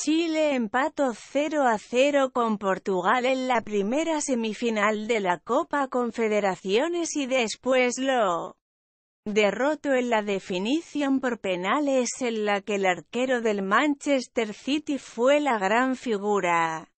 Chile empató 0 a 0 con Portugal en la primera semifinal de la Copa Confederaciones y después lo derrotó en la definición por penales en la que el arquero del Manchester City fue la gran figura.